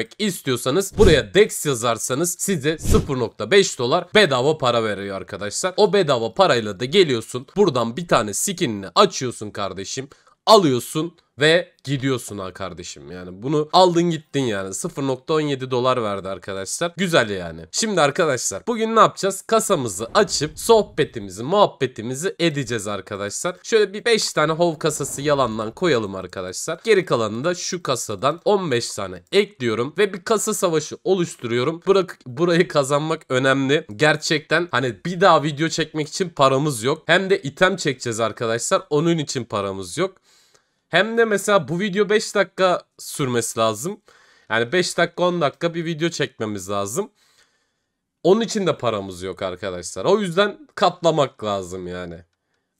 görmek istiyorsanız buraya DEX yazarsanız size 0.5 dolar bedava para veriyor arkadaşlar. O bedava parayla da geliyorsun buradan bir tane skinini açıyorsun kardeşim alıyorsun ve gidiyorsun ha kardeşim yani bunu aldın gittin yani 0.17 dolar verdi arkadaşlar güzel yani şimdi arkadaşlar bugün ne yapacağız kasamızı açıp sohbetimizi muhabbetimizi edeceğiz arkadaşlar şöyle bir 5 tane hov kasası yalandan koyalım arkadaşlar geri kalanını da şu kasadan 15 tane ekliyorum ve bir kasa savaşı oluşturuyorum Bırak, burayı kazanmak önemli gerçekten hani bir daha video çekmek için paramız yok hem de item çekeceğiz arkadaşlar onun için paramız yok hem de mesela bu video 5 dakika sürmesi lazım. Yani 5 dakika 10 dakika bir video çekmemiz lazım. Onun için de paramız yok arkadaşlar. O yüzden katlamak lazım yani.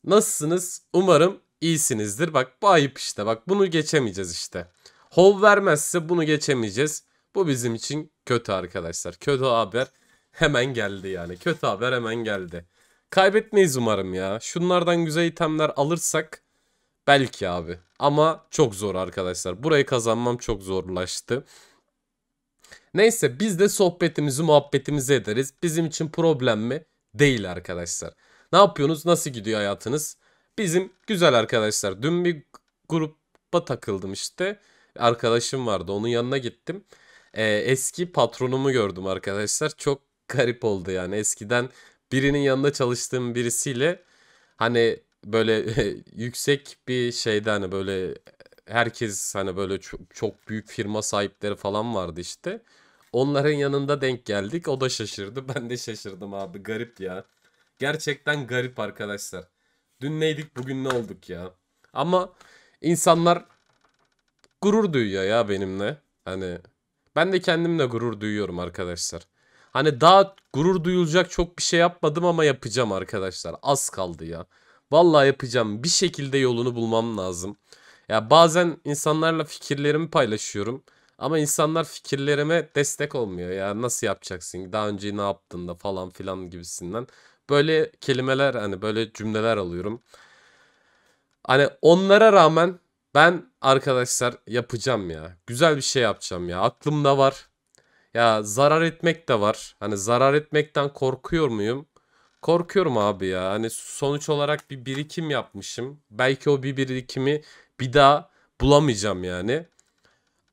Nasılsınız? Umarım iyisinizdir. Bak bu ayıp işte. Bak bunu geçemeyeceğiz işte. Hov vermezse bunu geçemeyeceğiz. Bu bizim için kötü arkadaşlar. Kötü haber hemen geldi yani. Kötü haber hemen geldi. Kaybetmeyiz umarım ya. Şunlardan güzel itemler alırsak Belki abi. Ama çok zor arkadaşlar. Burayı kazanmam çok zorlaştı. Neyse biz de sohbetimizi muhabbetimizi ederiz. Bizim için problem mi? Değil arkadaşlar. Ne yapıyorsunuz? Nasıl gidiyor hayatınız? Bizim güzel arkadaşlar. Dün bir grupa takıldım işte. Arkadaşım vardı. Onun yanına gittim. Ee, eski patronumu gördüm arkadaşlar. Çok garip oldu yani. Eskiden birinin yanında çalıştığım birisiyle hani böyle yüksek bir şeyde hani böyle herkes hani böyle çok, çok büyük firma sahipleri falan vardı işte. Onların yanında denk geldik. O da şaşırdı. Ben de şaşırdım abi. Garip ya. Gerçekten garip arkadaşlar. Dün neydik bugün ne olduk ya. Ama insanlar gurur duyuyor ya benimle. Hani ben de kendimle gurur duyuyorum arkadaşlar. Hani daha gurur duyulacak çok bir şey yapmadım ama yapacağım arkadaşlar. Az kaldı ya. Vallahi yapacağım. Bir şekilde yolunu bulmam lazım. Ya bazen insanlarla fikirlerimi paylaşıyorum. Ama insanlar fikirlerime destek olmuyor. Ya nasıl yapacaksın? Daha önce ne yaptın da falan filan gibisinden. Böyle kelimeler hani böyle cümleler alıyorum. Hani onlara rağmen ben arkadaşlar yapacağım ya. Güzel bir şey yapacağım ya. Aklımda var. Ya zarar etmek de var. Hani zarar etmekten korkuyor muyum? Korkuyorum abi ya. Hani sonuç olarak bir birikim yapmışım. Belki o bir birikimi bir daha bulamayacağım yani.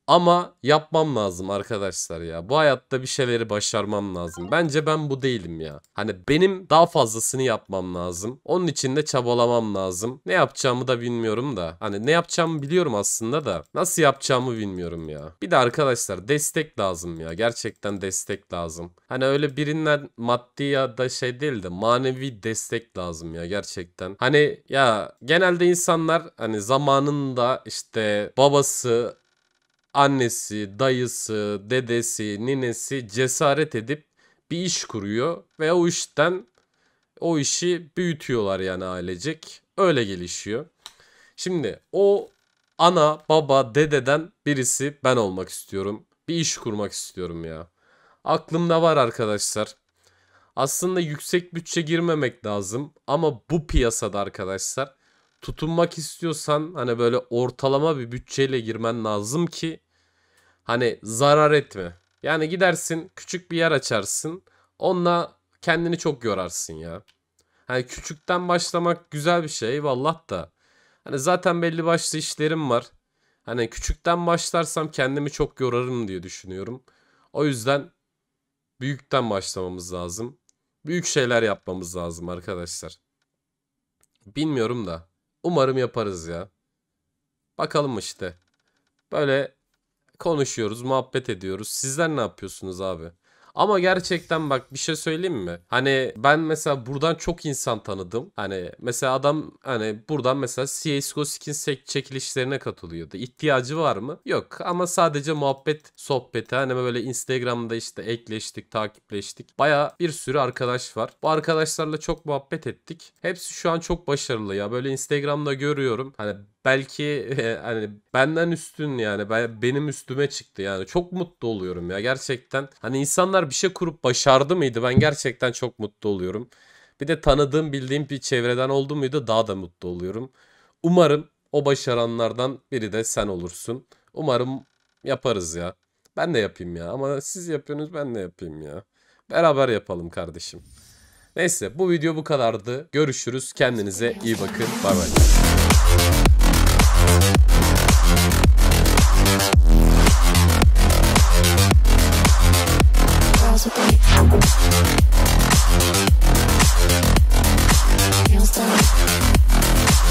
Ama yapmam lazım arkadaşlar ya. Bu hayatta bir şeyleri başarmam lazım. Bence ben bu değilim ya. Hani benim daha fazlasını yapmam lazım. Onun için de çabalamam lazım. Ne yapacağımı da bilmiyorum da. Hani ne yapacağımı biliyorum aslında da. Nasıl yapacağımı bilmiyorum ya. Bir de arkadaşlar destek lazım ya. Gerçekten destek lazım. Hani öyle birinden maddi ya da şey değil de manevi destek lazım ya gerçekten. Hani ya genelde insanlar hani zamanında işte babası annesi, dayısı, dedesi, ninesi cesaret edip bir iş kuruyor ve o işten o işi büyütüyorlar yani ailecek. Öyle gelişiyor. Şimdi o ana, baba, dededen birisi ben olmak istiyorum. Bir iş kurmak istiyorum ya. Aklımda var arkadaşlar. Aslında yüksek bütçe girmemek lazım ama bu piyasada arkadaşlar tutunmak istiyorsan hani böyle ortalama bir bütçeyle girmen lazım ki Hani zarar etme. Yani gidersin küçük bir yer açarsın. Onunla kendini çok yorarsın ya. Hani küçükten başlamak güzel bir şey eyvallah da. Hani zaten belli başlı işlerim var. Hani küçükten başlarsam kendimi çok yorarım diye düşünüyorum. O yüzden büyükten başlamamız lazım. Büyük şeyler yapmamız lazım arkadaşlar. Bilmiyorum da. Umarım yaparız ya. Bakalım işte. Böyle konuşuyoruz, muhabbet ediyoruz. Sizler ne yapıyorsunuz abi? Ama gerçekten bak bir şey söyleyeyim mi? Hani ben mesela buradan çok insan tanıdım. Hani mesela adam hani buradan mesela CSGO skin çekilişlerine katılıyordu. İhtiyacı var mı? Yok ama sadece muhabbet sohbeti hani böyle Instagram'da işte ekleştik, takipleştik. Baya bir sürü arkadaş var. Bu arkadaşlarla çok muhabbet ettik. Hepsi şu an çok başarılı ya. Böyle Instagram'da görüyorum. Hani belki e, hani benden üstün yani benim üstüme çıktı yani çok mutlu oluyorum ya gerçekten. Hani insanlar bir şey kurup başardı mıydı ben gerçekten çok mutlu oluyorum. Bir de tanıdığım bildiğim bir çevreden oldu muydu daha da mutlu oluyorum. Umarım o başaranlardan biri de sen olursun. Umarım yaparız ya. Ben de yapayım ya ama siz yapıyorsunuz ben de yapayım ya. Beraber yapalım kardeşim. Neyse bu video bu kadardı. Görüşürüz. Kendinize iyi bakın. Bay bay.